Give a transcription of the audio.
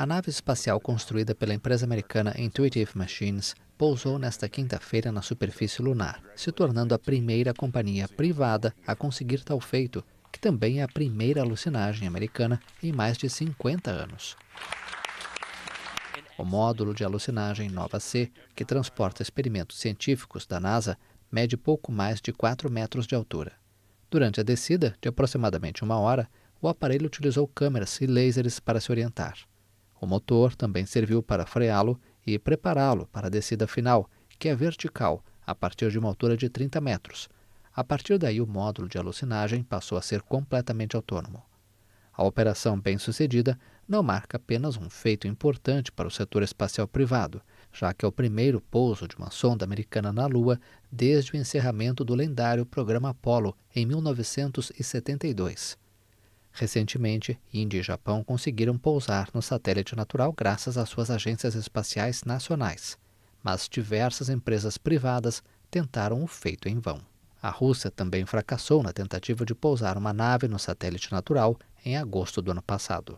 A nave espacial construída pela empresa americana Intuitive Machines pousou nesta quinta-feira na superfície lunar, se tornando a primeira companhia privada a conseguir tal feito, que também é a primeira alucinagem americana em mais de 50 anos. O módulo de alucinagem Nova C, que transporta experimentos científicos da NASA, mede pouco mais de 4 metros de altura. Durante a descida, de aproximadamente uma hora, o aparelho utilizou câmeras e lasers para se orientar. O motor também serviu para freá-lo e prepará-lo para a descida final, que é vertical, a partir de uma altura de 30 metros. A partir daí, o módulo de alucinagem passou a ser completamente autônomo. A operação bem-sucedida não marca apenas um feito importante para o setor espacial privado, já que é o primeiro pouso de uma sonda americana na Lua desde o encerramento do lendário programa Apollo em 1972. Recentemente, Índia e Japão conseguiram pousar no satélite natural graças às suas agências espaciais nacionais, mas diversas empresas privadas tentaram o feito em vão. A Rússia também fracassou na tentativa de pousar uma nave no satélite natural em agosto do ano passado.